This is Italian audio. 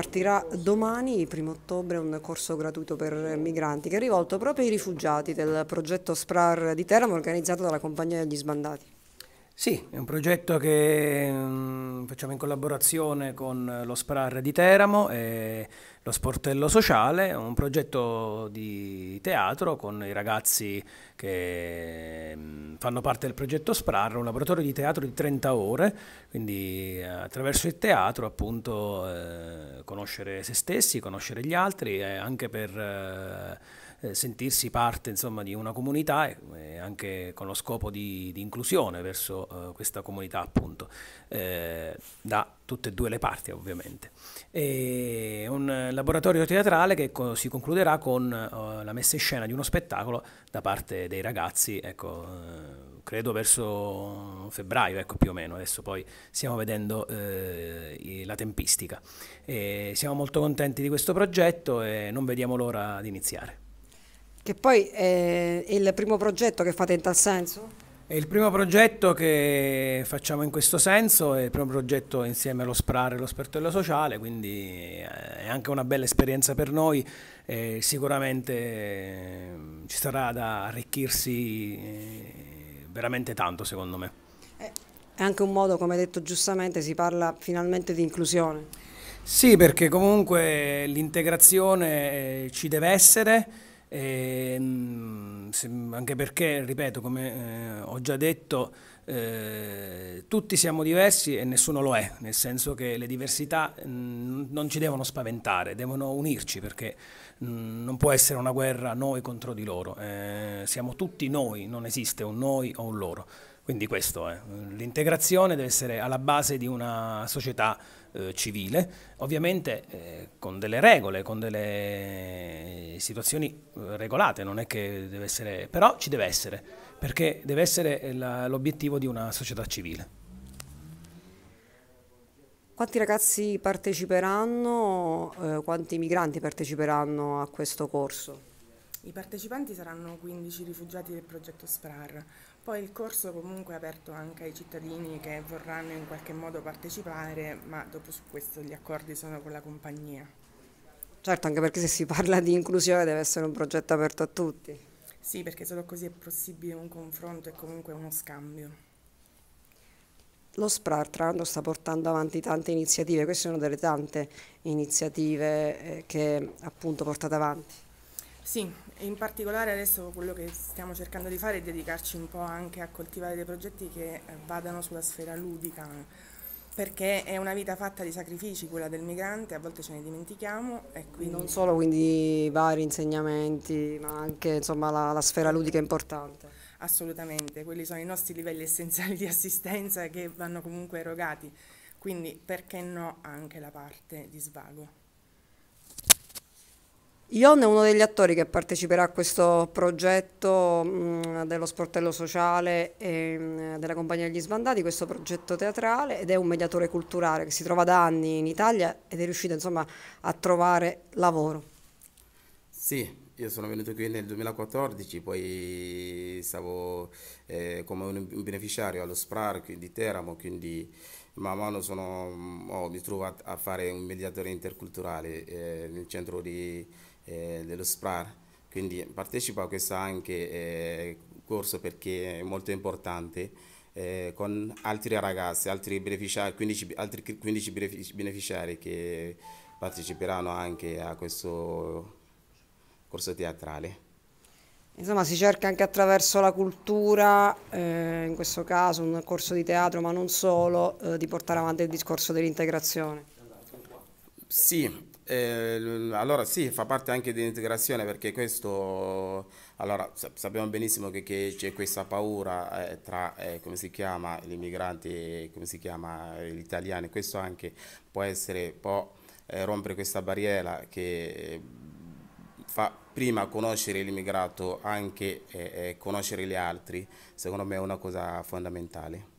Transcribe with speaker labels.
Speaker 1: Partirà domani, 1 ottobre, un corso gratuito per migranti che è rivolto proprio ai rifugiati del progetto SPRAR di Teramo organizzato dalla Compagnia degli Sbandati.
Speaker 2: Sì, è un progetto che mh, mm, facciamo in collaborazione con eh, lo SPRAR di Teramo e lo Sportello Sociale, un progetto di teatro con i ragazzi che mh, mm, fanno parte del progetto SPRAR, un laboratorio di teatro di 30 ore, quindi eh, attraverso il teatro appunto eh, conoscere se stessi, conoscere gli altri e anche per... Eh, eh, sentirsi parte insomma, di una comunità e, eh, anche con lo scopo di, di inclusione verso eh, questa comunità appunto eh, da tutte e due le parti ovviamente. È un laboratorio teatrale che co si concluderà con eh, la messa in scena di uno spettacolo da parte dei ragazzi, ecco, credo verso febbraio, ecco più o meno, adesso poi stiamo vedendo eh, la tempistica. E siamo molto contenti di questo progetto e non vediamo l'ora di iniziare.
Speaker 1: Che poi è il primo progetto che fate in tal senso?
Speaker 2: È il primo progetto che facciamo in questo senso, è il primo progetto insieme allo SPRAR e allo Spertello Sociale, quindi eh, è anche una bella esperienza per noi, eh, sicuramente ehm, ci sarà da arricchirsi eh, veramente tanto secondo me. Eh,
Speaker 1: è anche un modo, come hai detto giustamente, si parla
Speaker 2: finalmente di inclusione. Sì, perché comunque l'integrazione ci deve essere e, ehm, se, anche perché, ripeto, come eh, ho già detto, eh, tutti siamo diversi e nessuno lo è, nel senso che le diversità mh, mm, non ci devono spaventare, devono unirci perché mh, mm, non può essere una guerra noi contro di loro, eh, siamo tutti noi, non esiste un noi o un loro. Quindi questo è, l'integrazione deve essere alla base di una società eh, civile, ovviamente eh, con delle regole, con delle eh, situazioni eh, regolate, non è che deve essere, però ci deve essere, perché deve essere l'obiettivo di una società civile.
Speaker 1: Quanti ragazzi parteciperanno, eh, quanti migranti parteciperanno a questo corso?
Speaker 3: I partecipanti saranno 15 rifugiati del progetto SPRAR. Poi il corso comunque è aperto anche ai cittadini che vorranno in qualche modo partecipare, ma dopo su questo gli accordi sono con la compagnia.
Speaker 1: Certo, anche perché se si parla di inclusione deve essere un progetto aperto a tutti.
Speaker 3: Sì, perché solo così è possibile un confronto e comunque uno scambio.
Speaker 1: Lo SPRAR tra l'altro sta portando avanti tante iniziative, queste sono delle tante iniziative eh, che appunto portate avanti.
Speaker 3: Sì, in particolare adesso quello che stiamo cercando di fare è dedicarci un po' anche a coltivare dei progetti che eh, vadano sulla sfera ludica, perché è una vita fatta di sacrifici quella del migrante, a volte ce ne dimentichiamo.
Speaker 1: Quindi... Non solo quindi vari insegnamenti, ma anche insomma, la, la sfera ludica è importante.
Speaker 3: Assolutamente, quelli sono i nostri livelli essenziali di assistenza che vanno comunque erogati, quindi perché no anche la parte di svago.
Speaker 1: Ion è uno degli attori che parteciperà a questo progetto mh, mm, dello sportello sociale e mh, mm, della compagnia degli sbandati, questo progetto teatrale ed è un mediatore culturale che si trova da anni in Italia ed è riuscito insomma, a trovare lavoro.
Speaker 4: Sì, io sono venuto qui nel 2014, poi stavo eh, come un beneficiario allo SPRAR di Teramo, quindi man mano sono, oh, mi trovo a, a, fare un mediatore interculturale eh, nel centro di eh, dello SPRAR. Quindi partecipa a questo anche eh, corso perché è molto importante eh, con altri ragazzi, altri beneficiari, 15, altri 15 beneficiari che parteciperanno anche a questo corso teatrale.
Speaker 1: Insomma si cerca anche attraverso la cultura, eh, in questo caso un corso di teatro ma non solo, eh, di portare avanti il discorso dell'integrazione.
Speaker 4: Sì, eh, allora sì, fa parte anche dell'integrazione perché questo, allora sappiamo benissimo che, che c'è questa paura eh, tra, eh, come si chiama, gli immigranti e come si chiama, gli italiani, questo anche può essere, può eh, rompere questa barriera che eh, fa prima conoscere l'immigrato anche eh, conoscere gli altri, secondo me è una cosa fondamentale.